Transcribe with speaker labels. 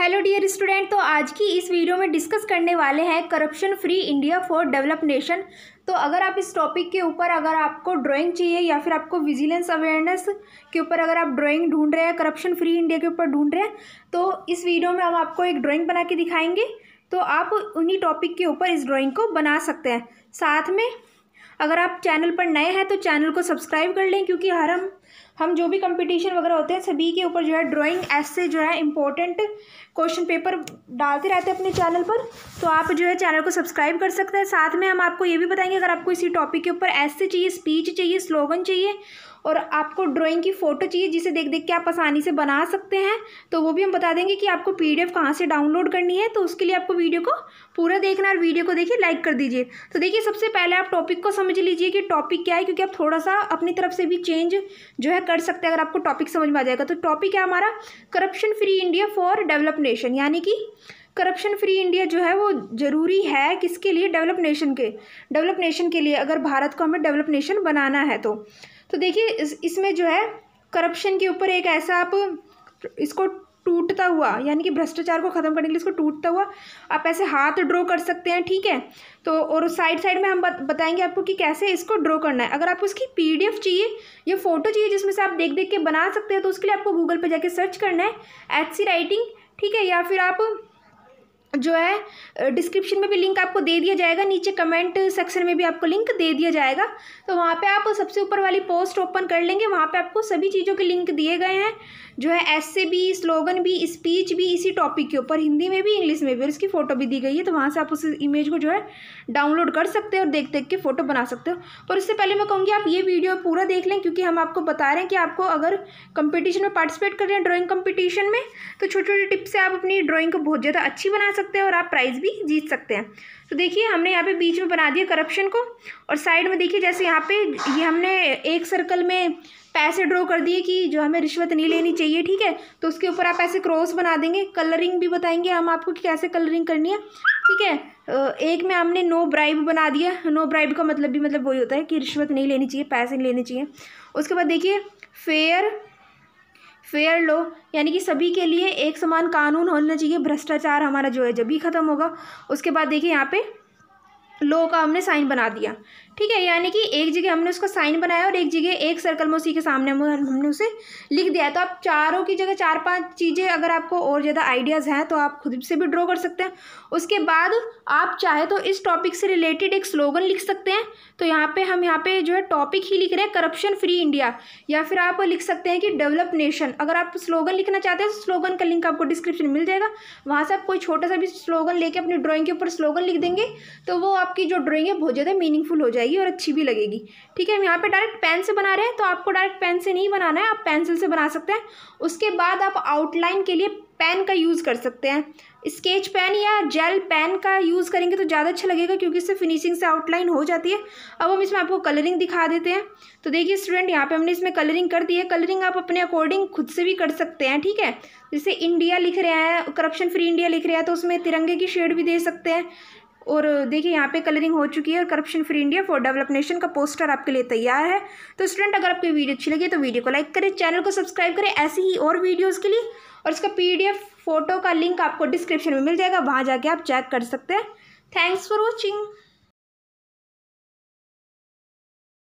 Speaker 1: hello dear student तो आज की इस वीडियो में डिस्कस करने वाले हैं corruption free India for develop nation तो अगर आप इस टॉपिक के ऊपर अगर आपको ड्राइंग चाहिए या फिर आपको विजिलेंस अवेयरनेस के ऊपर अगर आप ड्राइंग ढूंढ रहे हैं करप्शन फ्री इंडिया के ऊपर ढूंढ रहे हैं तो इस वीडियो में हम आपको एक ड्राइंग बना के दिखाएंगे तो आप उन्हीं टॉपिक के ऊपर इस ड्राइंग को बना सकते हैं साथ में अगर आप चैनल पर नए हैं तो चैनल को सब्सक्राइब कर लें क्योंकि हर हम हम जो भी कंपटीशन वगैरह होते हैं सभी के ऊपर जो है ड्राइंग ऐसे जो है इम्पोर्टेंट क्वेश्चन पेपर डालते रहते हैं अपने चैनल पर तो आप जो है चैनल को सब्सक्राइब कर सकते हैं साथ में हम आपको ये भी बताएंगे अगर आपको इसी टॉपिक के ऊपर ऐसे चाहिए स्पीच चाहिए स्लोगन चाहिए और आपको ड्राइंग की फ़ोटो चाहिए जिसे देख देख के आप आसानी से बना सकते हैं तो वो भी हम बता देंगे कि आपको पी डी कहाँ से डाउनलोड करनी है तो उसके लिए आपको वीडियो को पूरा देखना और वीडियो को देखिए लाइक कर दीजिए तो देखिए सबसे पहले आप टॉपिक को समझ लीजिए कि टॉपिक क्या है क्योंकि आप थोड़ा सा अपनी तरफ से भी चेंज जो है कर सकते हैं अगर आपको टॉपिक समझ में आ जाएगा तो टॉपिक है हमारा corruption free India for develop nation यानी कि करप्शन फ्री इंडिया जो है वो ज़रूरी है किसके लिए डेवलप नेशन के डेवलप नेशन के लिए अगर भारत को हमें डेवलप नेशन बनाना है तो तो देखिए इस इसमें जो है करप्शन के ऊपर एक ऐसा आप इसको टूटता हुआ यानी कि भ्रष्टाचार को ख़त्म करने के लिए इसको टूटता हुआ आप ऐसे हाथ ड्रॉ कर सकते हैं ठीक है तो और साइड साइड में हम बताएंगे आपको कि कैसे इसको ड्रॉ करना है अगर आपको इसकी पीडीएफ चाहिए या फोटो चाहिए जिसमें से आप देख देख के बना सकते हैं तो उसके लिए आपको गूगल पर जाके सर्च करना है एच राइटिंग ठीक है या फिर आप जो है डिस्क्रिप्शन में भी लिंक आपको दे दिया जाएगा नीचे कमेंट सेक्शन में भी आपको लिंक दे दिया जाएगा तो वहाँ पे आप सबसे ऊपर वाली पोस्ट ओपन कर लेंगे वहाँ पे आपको सभी चीज़ों के लिंक दिए गए हैं जो है ऐसे भी स्लोगन भी स्पीच भी इसी टॉपिक के ऊपर हिंदी में भी इंग्लिश में भी और इसकी फ़ोटो भी दी गई है तो वहाँ से आप उस इमेज को जो है डाउनलोड कर सकते हो और देख देख के फ़ोटो बना सकते हो पर उससे पहले मैं कहूँगी आप ये वीडियो पूरा देख लें क्योंकि हम आपको बता रहे हैं कि आपको अगर कंपटीशन में पार्टिसिपेट कर रहे हैं ड्रॉइंग कम्पिटिशन में तो छोटे छोटे टिप्स से आप अपनी ड्रॉइंग को बहुत ज़्यादा अच्छी बना सकते सकते हैं और आप प्राइज़ भी जीत सकते हैं तो देखिए हमने यहाँ पे बीच में बना दिया करप्शन को और साइड में देखिए जैसे यहाँ पे ये हमने एक सर्कल में पैसे ड्रॉ कर दिए कि जो हमें रिश्वत नहीं लेनी चाहिए ठीक है तो उसके ऊपर आप ऐसे क्रॉस बना देंगे कलरिंग भी बताएंगे हम आपको कि कैसे कलरिंग करनी है ठीक है एक में हमने नो ब्राइब बना दिया नो ब्राइब का मतलब भी मतलब वही होता है कि रिश्वत नहीं लेनी चाहिए पैसे नहीं लेने चाहिए उसके बाद देखिए फेयर फेयर लो यानी कि सभी के लिए एक समान कानून होना चाहिए भ्रष्टाचार हमारा जो है जब भी ख़त्म होगा उसके बाद देखिए यहाँ पे लो का हमने साइन बना दिया ठीक है यानी कि एक जगह हमने उसका साइन बनाया और एक जगह एक सर्कल में उसी के सामने हमने उसे लिख दिया तो आप चारों की जगह चार पांच चीज़ें अगर आपको और ज़्यादा आइडियाज़ हैं तो आप खुद से भी ड्रॉ कर सकते हैं उसके बाद आप चाहे तो इस टॉपिक से रिलेटेड एक स्लोगन लिख सकते हैं तो यहाँ पर हम यहाँ पर जो है टॉपिक ही लिख रहे हैं करप्शन फ्री इंडिया या फिर आप लिख सकते हैं कि डेवलप नेशन अगर आप स्लोगन लिखना चाहते हैं तो स्लोगन का लिंक आपको डिस्क्रिप्शन मिल जाएगा वहाँ से आप कोई छोटा सा भी स्लोगन लेके अपनी ड्रॉइंग के ऊपर स्लोगन लिख देंगे तो वो आप आपकी जो ड्राइंग है बहुत ज़्यादा मीनिंगफुल हो जाएगी और अच्छी भी लगेगी ठीक है हम यहाँ पे डायरेक्ट पेन से बना रहे हैं तो आपको डायरेक्ट पेन से नहीं बनाना है आप पेंसिल से बना सकते हैं उसके बाद आप आउटलाइन के लिए पेन का यूज़ कर सकते हैं स्केच पेन या जेल पेन का यूज़ करेंगे तो ज़्यादा अच्छा लगेगा क्योंकि इससे फिनिशिंग से आउटलाइन हो जाती है अब हम इसमें आपको कलरिंग दिखा देते हैं तो देखिए स्टूडेंट यहाँ पे हमने इसमें कलरिंग कर दी है कलरिंग आप अपने अकॉर्डिंग खुद से भी कर सकते हैं ठीक है जैसे इंडिया लिख रहे हैं करप्शन फ्री इंडिया लिख रहे हैं तो उसमें तिरंगे की शेड भी दे सकते हैं और देखिए यहाँ पे कलरिंग हो चुकी है और corruption free India for develop nation का पोस्टर आपके लिए तैयार है तो स्टूडेंट अगर आपकी वीडियो अच्छी लगी तो वीडियो को लाइक करें चैनल को सब्सक्राइब करें ऐसी ही और वीडियोज़ के लिए और इसका पी फ़ोटो का लिंक आपको डिस्क्रिप्शन में मिल जाएगा वहाँ जाके आप चेक कर सकते हैं थैंक्स फॉर वॉचिंग